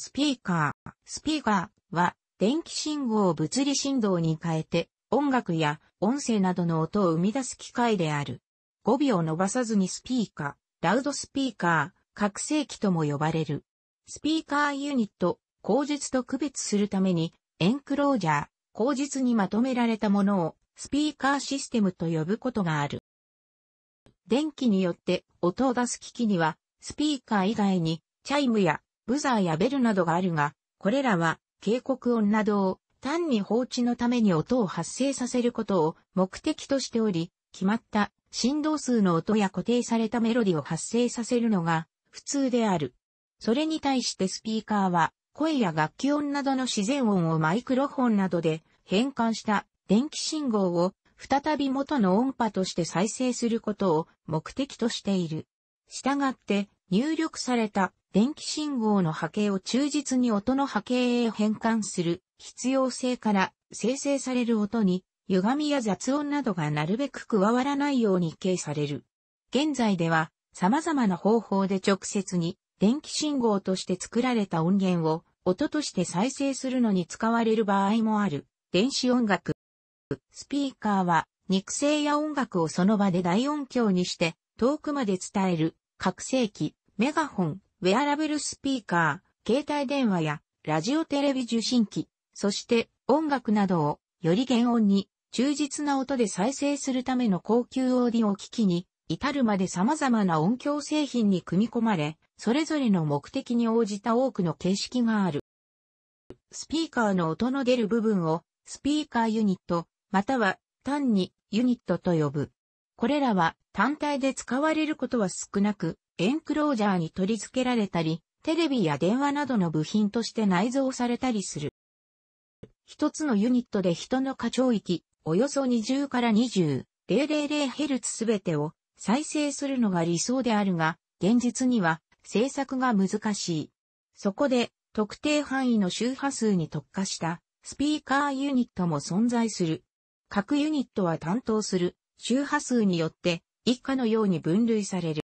スピーカー、スピーカーは電気信号を物理振動に変えて音楽や音声などの音を生み出す機械である。語尾を伸ばさずにスピーカー、ラウドスピーカー、拡声器とも呼ばれる。スピーカーユニット、口実と区別するためにエンクロージャー、口実にまとめられたものをスピーカーシステムと呼ぶことがある。電気によって音を出す機器にはスピーカー以外にチャイムやブザーやベルなどがあるが、これらは警告音などを単に放置のために音を発生させることを目的としており、決まった振動数の音や固定されたメロディを発生させるのが普通である。それに対してスピーカーは声や楽器音などの自然音をマイクロフォンなどで変換した電気信号を再び元の音波として再生することを目的としている。したがって入力された電気信号の波形を忠実に音の波形へ変換する必要性から生成される音に歪みや雑音などがなるべく加わらないように計される。現在では様々な方法で直接に電気信号として作られた音源を音として再生するのに使われる場合もある電子音楽。スピーカーは肉声や音楽をその場で大音響にして遠くまで伝える拡声器、メガホン、ウェアラブルスピーカー、携帯電話やラジオテレビ受信機、そして音楽などをより原音に忠実な音で再生するための高級オーディオ機器に至るまで様々な音響製品に組み込まれ、それぞれの目的に応じた多くの形式がある。スピーカーの音の出る部分をスピーカーユニット、または単にユニットと呼ぶ。これらは単体で使われることは少なく、エンクロージャーに取り付けられたり、テレビや電話などの部品として内蔵されたりする。一つのユニットで人の過聴域、およそ20から 20,000Hz すべてを再生するのが理想であるが、現実には制作が難しい。そこで特定範囲の周波数に特化したスピーカーユニットも存在する。各ユニットは担当する周波数によって以下のように分類される。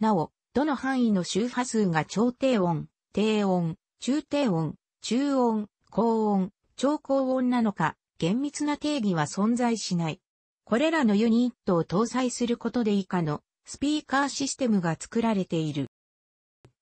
なお、どの範囲の周波数が超低音、低音、中低音、中音、高音、超高音なのか、厳密な定義は存在しない。これらのユニットを搭載することで以下のスピーカーシステムが作られている。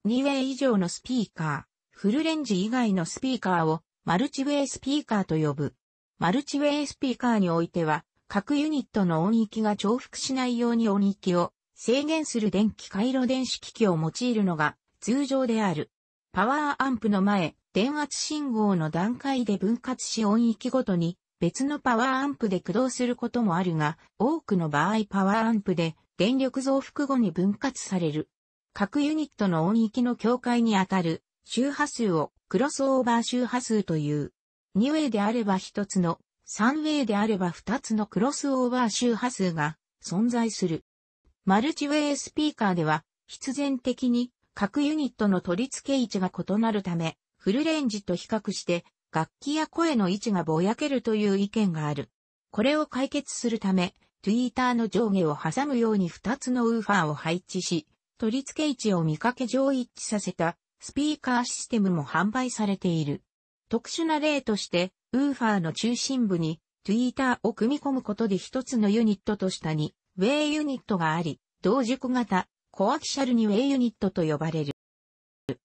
2ウェイ以上のスピーカー、フルレンジ以外のスピーカーをマルチウェイスピーカーと呼ぶ。マルチウェイスピーカーにおいては、各ユニットの音域が重複しないように音域を制限する電気回路電子機器を用いるのが通常である。パワーアンプの前、電圧信号の段階で分割し音域ごとに別のパワーアンプで駆動することもあるが、多くの場合パワーアンプで電力増幅後に分割される。各ユニットの音域の境界にあたる周波数をクロスオーバー周波数という。2ウェイであれば1つの、3ウェイであれば2つのクロスオーバー周波数が存在する。マルチウェイスピーカーでは、必然的に各ユニットの取り付け位置が異なるため、フルレンジと比較して楽器や声の位置がぼやけるという意見がある。これを解決するため、ツイーターの上下を挟むように2つのウーファーを配置し、取り付け位置を見かけ上一致させたスピーカーシステムも販売されている。特殊な例として、ウーファーの中心部にツイーターを組み込むことで一つのユニットと下にウェイユニットがあり、同軸型、コアキシャルにウェイユニットと呼ばれる。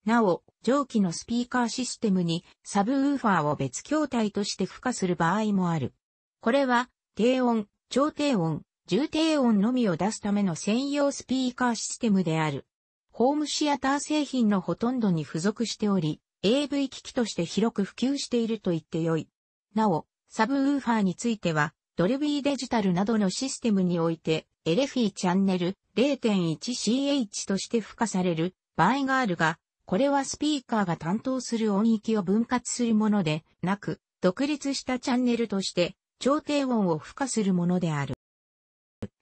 なお、上記のスピーカーシステムにサブウーファーを別筐体として付加する場合もある。これは、低音、超低音、重低音のみを出すための専用スピーカーシステムである。ホームシアター製品のほとんどに付属しており、AV 機器として広く普及していると言ってよい。なお、サブウーファーについては、ドルビーデジタルなどのシステムにおいて、エレフィーチャンネル 0.1CH として付加される場合があるが、これはスピーカーが担当する音域を分割するものでなく、独立したチャンネルとして調停音を付加するものである。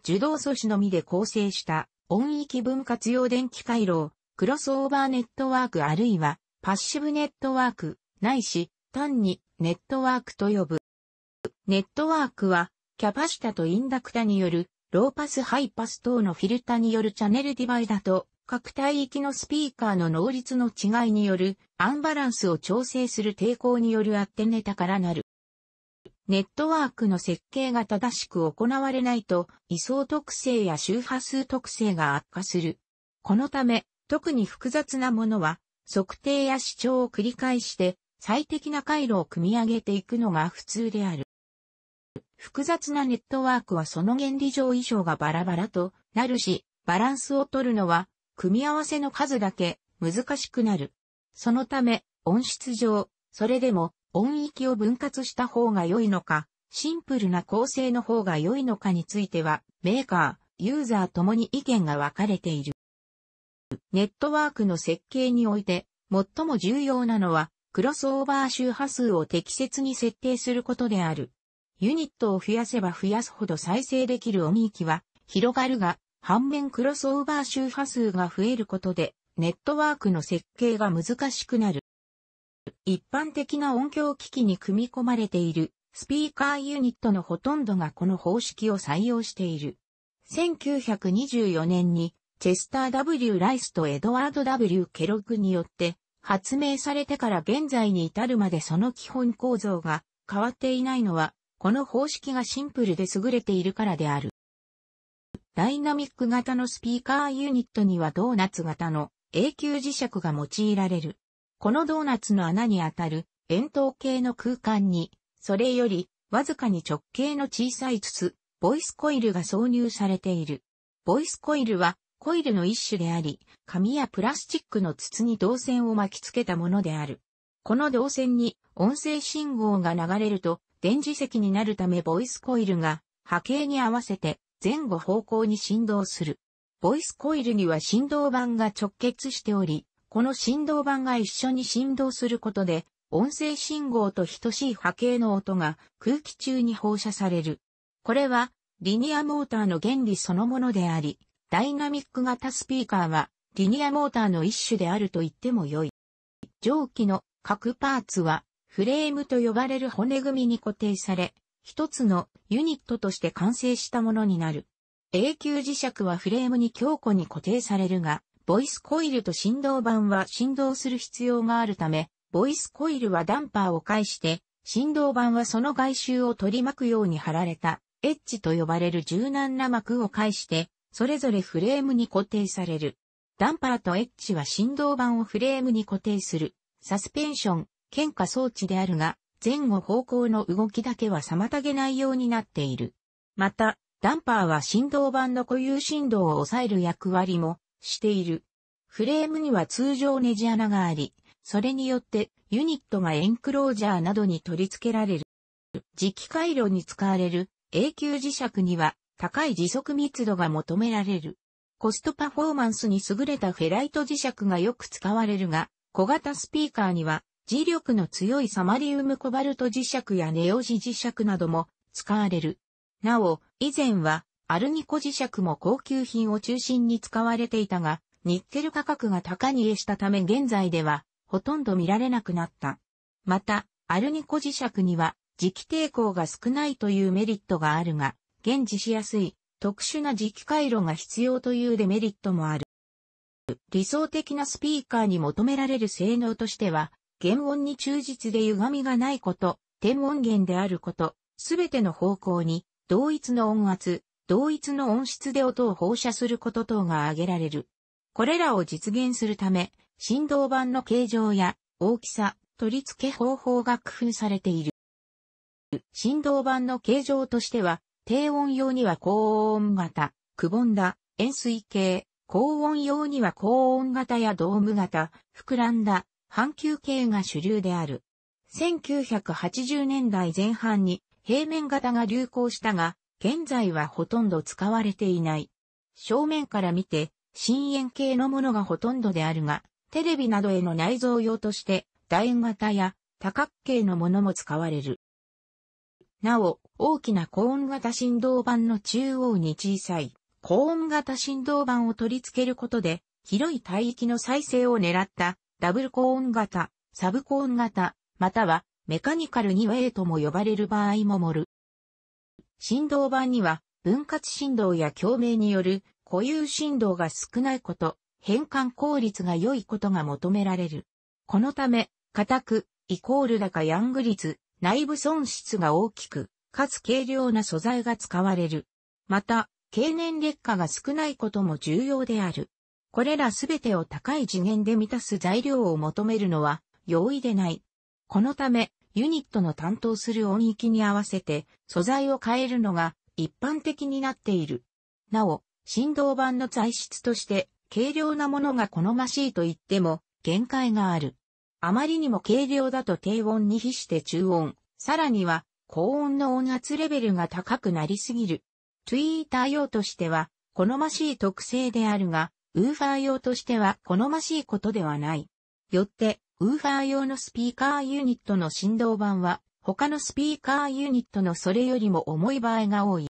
受動素子のみで構成した音域分割用電気回路クロスオーバーネットワークあるいはパッシブネットワークないし単にネットワークと呼ぶ。ネットワークは、キャパシタとインダクタによる、ローパスハイパス等のフィルタによるチャンネルディバイダと、各帯域のスピーカーの能率の違いによるアンバランスを調整する抵抗によるアッテネタからなる。ネットワークの設計が正しく行われないと、位相特性や周波数特性が悪化する。このため、特に複雑なものは、測定や視聴を繰り返して、最適な回路を組み上げていくのが普通である。複雑なネットワークはその原理上衣装がバラバラとなるし、バランスを取るのは、組み合わせの数だけ難しくなる。そのため、音質上、それでも音域を分割した方が良いのか、シンプルな構成の方が良いのかについては、メーカー、ユーザーともに意見が分かれている。ネットワークの設計において、最も重要なのは、クロスオーバー周波数を適切に設定することである。ユニットを増やせば増やすほど再生できる音域は広がるが、反面クロスオーバー周波数が増えることで、ネットワークの設計が難しくなる。一般的な音響機器に組み込まれているスピーカーユニットのほとんどがこの方式を採用している。1924年にチェスター W ライスとエドワード W ケロッグによって発明されてから現在に至るまでその基本構造が変わっていないのはこの方式がシンプルで優れているからである。ダイナミック型のスピーカーユニットにはドーナツ型の永久磁石が用いられる。このドーナツの穴に当たる円筒形の空間に、それよりわずかに直径の小さい筒、ボイスコイルが挿入されている。ボイスコイルはコイルの一種であり、紙やプラスチックの筒に導線を巻き付けたものである。この導線に音声信号が流れると電磁石になるためボイスコイルが波形に合わせて前後方向に振動する。ボイスコイルには振動板が直結しており、この振動板が一緒に振動することで、音声信号と等しい波形の音が空気中に放射される。これはリニアモーターの原理そのものであり、ダイナミック型スピーカーはリニアモーターの一種であると言ってもよい。蒸気の各パーツはフレームと呼ばれる骨組みに固定され、一つのユニットとして完成したものになる。永久磁石はフレームに強固に固定されるが、ボイスコイルと振動板は振動する必要があるため、ボイスコイルはダンパーを介して、振動板はその外周を取り巻くように貼られた、エッジと呼ばれる柔軟な膜を介して、それぞれフレームに固定される。ダンパーとエッジは振動板をフレームに固定する、サスペンション、喧嘩装置であるが、前後方向の動きだけは妨げないようになっている。また、ダンパーは振動板の固有振動を抑える役割もしている。フレームには通常ネジ穴があり、それによってユニットがエンクロージャーなどに取り付けられる。磁気回路に使われる永久磁石には高い磁速密度が求められる。コストパフォーマンスに優れたフェライト磁石がよく使われるが、小型スピーカーには磁力の強いサマリウムコバルト磁石やネオジ磁石なども使われる。なお、以前はアルニコ磁石も高級品を中心に使われていたが、ニッケル価格が高にえしたため現在ではほとんど見られなくなった。また、アルニコ磁石には磁気抵抗が少ないというメリットがあるが、現持しやすい特殊な磁気回路が必要というデメリットもある。理想的なスピーカーに求められる性能としては、原音に忠実で歪みがないこと、天音源であること、すべての方向に、同一の音圧、同一の音質で音を放射すること等が挙げられる。これらを実現するため、振動板の形状や大きさ、取り付け方法が工夫されている。振動板の形状としては、低音用には高音型、くぼんだ、円錐形、高音用には高音型やドーム型、膨らんだ、半球形が主流である。1980年代前半に平面型が流行したが、現在はほとんど使われていない。正面から見て、深円形のものがほとんどであるが、テレビなどへの内蔵用として、楕円型や多角形のものも使われる。なお、大きな高音型振動板の中央に小さい高音型振動板を取り付けることで、広い帯域の再生を狙ったダブルコーン型、サブコーン型、またはメカニカル2ウェとも呼ばれる場合も盛る。振動板には分割振動や共鳴による固有振動が少ないこと、変換効率が良いことが求められる。このため、硬く、イコール高ヤング率、内部損失が大きく、かつ軽量な素材が使われる。また、経年劣化が少ないことも重要である。これらすべてを高い次元で満たす材料を求めるのは容易でない。このため、ユニットの担当する音域に合わせて素材を変えるのが一般的になっている。なお、振動板の材質として軽量なものが好ましいと言っても限界がある。あまりにも軽量だと低音に比して中音、さらには高音の音圧レベルが高くなりすぎる。ツイーター用としては好ましい特性であるが、ウーファー用としては好ましいことではない。よって、ウーファー用のスピーカーユニットの振動板は、他のスピーカーユニットのそれよりも重い場合が多い。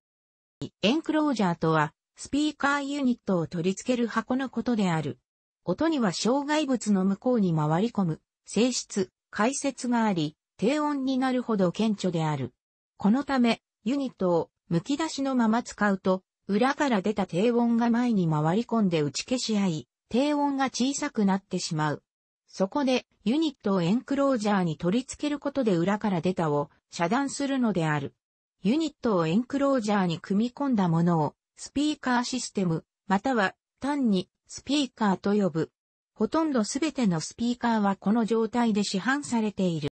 エンクロージャーとは、スピーカーユニットを取り付ける箱のことである。音には障害物の向こうに回り込む、性質、解説があり、低音になるほど顕著である。このため、ユニットを剥き出しのまま使うと、裏から出た低音が前に回り込んで打ち消し合い、低音が小さくなってしまう。そこで、ユニットをエンクロージャーに取り付けることで裏から出たを遮断するのである。ユニットをエンクロージャーに組み込んだものを、スピーカーシステム、または単にスピーカーと呼ぶ。ほとんどすべてのスピーカーはこの状態で市販されている。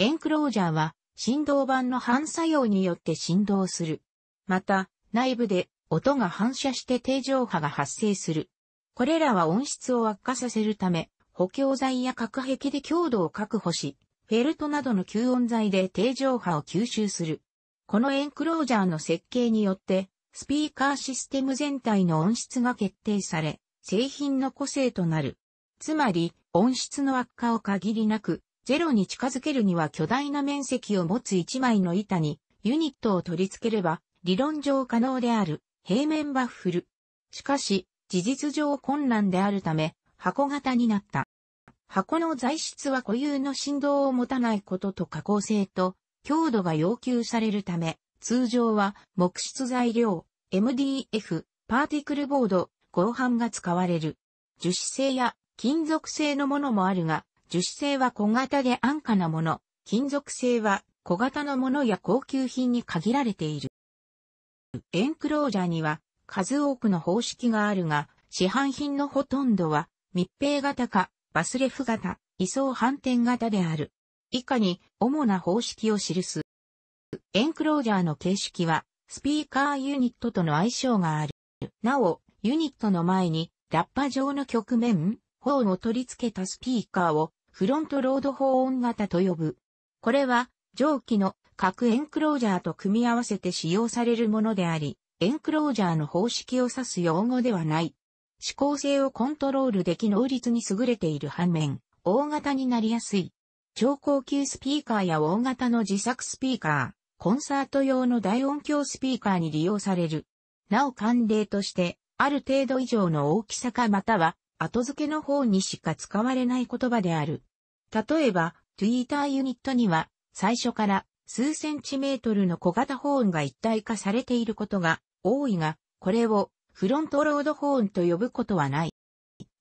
エンクロージャーは振動板の反作用によって振動する。また、内部で音が反射して定常波が発生する。これらは音質を悪化させるため、補強材や隔壁で強度を確保し、フェルトなどの吸音材で定常波を吸収する。このエンクロージャーの設計によって、スピーカーシステム全体の音質が決定され、製品の個性となる。つまり、音質の悪化を限りなく、ゼロに近づけるには巨大な面積を持つ一枚の板に、ユニットを取り付ければ、理論上可能である平面バッフル。しかし、事実上困難であるため、箱型になった。箱の材質は固有の振動を持たないことと加工性と強度が要求されるため、通常は木質材料、MDF、パーティクルボード、合板が使われる。樹脂製や金属製のものもあるが、樹脂製は小型で安価なもの、金属製は小型のものや高級品に限られている。エンクロージャーには数多くの方式があるが、市販品のほとんどは密閉型かバスレフ型、位相反転型である。以下に主な方式を記す。エンクロージャーの形式はスピーカーユニットとの相性がある。なお、ユニットの前にラッパ状の局面、ホーンを取り付けたスピーカーをフロントロードホーン型と呼ぶ。これは上記の各エンクロージャーと組み合わせて使用されるものであり、エンクロージャーの方式を指す用語ではない。指向性をコントロールでき能率に優れている反面、大型になりやすい。超高級スピーカーや大型の自作スピーカー、コンサート用の大音響スピーカーに利用される。なお慣例として、ある程度以上の大きさかまたは、後付けの方にしか使われない言葉である。例えば、Twitter ユニットには、最初から数センチメートルの小型ホーンが一体化されていることが多いが、これをフロントロードホーンと呼ぶことはない。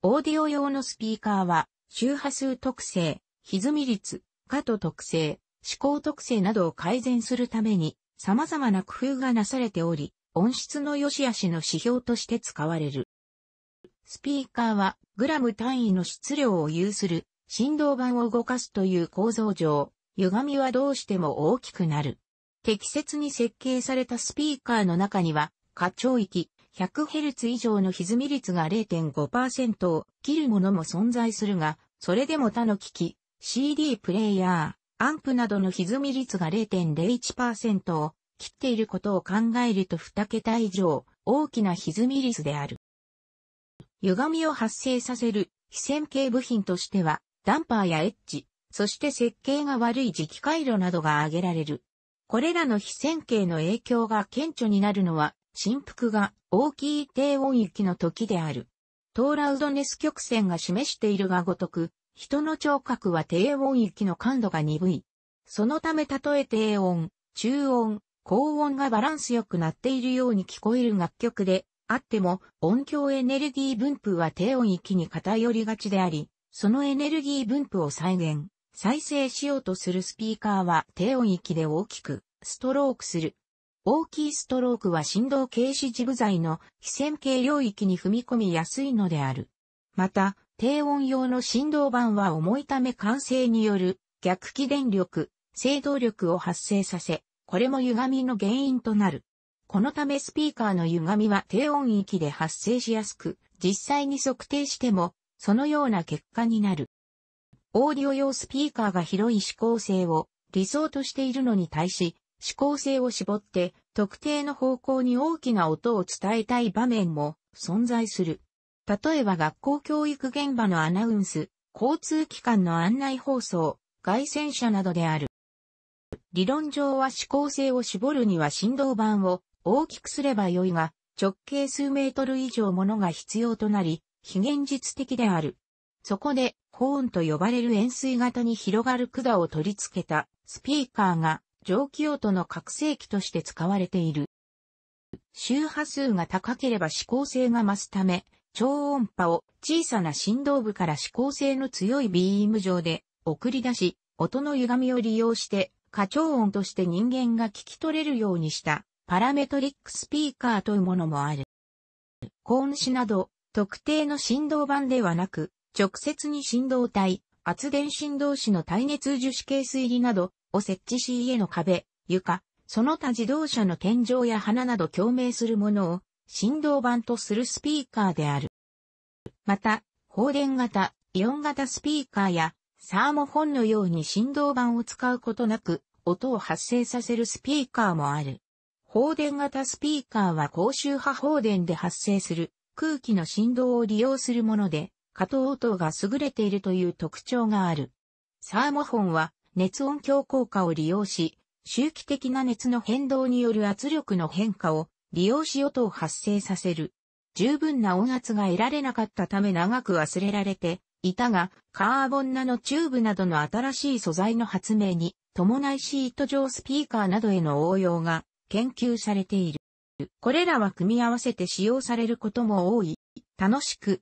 オーディオ用のスピーカーは周波数特性、歪み率、過渡特性、指向特性などを改善するために様々な工夫がなされており、音質の良し悪しの指標として使われる。スピーカーはグラム単位の質量を有する振動板を動かすという構造上、歪みはどうしても大きくなる。適切に設計されたスピーカーの中には、過聴域、100Hz 以上の歪み率が0.5%を切るものも存在するが、それでも他の機器、CD プレイヤー、アンプなどの歪み率が0.01%を切っていることを考えると2桁以上大きな歪み率である。歪みを発生させる非線形部品としては、ダンパーやエッジ、そして設計が悪い磁気回路などが挙げられる。これらの非線形の影響が顕著になるのは、振幅が大きい低音域の時である。トーラウドネス曲線が示しているがごとく、人の聴覚は低音域の感度が鈍い。そのためたとえ低音、中音、高音がバランスよくなっているように聞こえる楽曲であっても音響エネルギー分布は低音域に偏りがちであり、そのエネルギー分布を再現再生しようとするスピーカーは低音域で大きくストロークする。大きいストロークは振動軽視ジグ材の非線形領域に踏み込みやすいのである。また、低音用の振動板は重いため完成による逆起電力、制動力を発生させ、これも歪みの原因となる。このためスピーカーの歪みは低音域で発生しやすく、実際に測定しても、そのような結果になる。オーディオ用スピーカーが広い指向性を理想としているのに対し、指向性を絞って特定の方向に大きな音を伝えたい場面も存在する。例えば学校教育現場のアナウンス、交通機関の案内放送、外線車などである。理論上は指向性を絞るには振動板を大きくすればよいが、直径数メートル以上ものが必要となり、非現実的である。そこで、コーンと呼ばれる円錐型に広がる管を取り付けたスピーカーが蒸気音の覚醒器として使われている。周波数が高ければ指向性が増すため、超音波を小さな振動部から指向性の強いビーム上で送り出し、音の歪みを利用して過聴音として人間が聞き取れるようにしたパラメトリックスピーカーというものもある。コーン紙など特定の振動板ではなく、直接に振動体、圧電振動子の耐熱樹脂系入りなどを設置し家の壁、床、その他自動車の天井や花など共鳴するものを振動板とするスピーカーである。また、放電型、イオン型スピーカーやサーモフォンのように振動板を使うことなく音を発生させるスピーカーもある。放電型スピーカーは高周波放電で発生する空気の振動を利用するもので、加藤音が優れているという特徴がある。サーモフォンは熱音響効果を利用し、周期的な熱の変動による圧力の変化を利用し音を発生させる。十分な音圧が得られなかったため長く忘れられていたが、カーボンナノチューブなどの新しい素材の発明に伴いシート状スピーカーなどへの応用が研究されている。これらは組み合わせて使用されることも多い。楽しく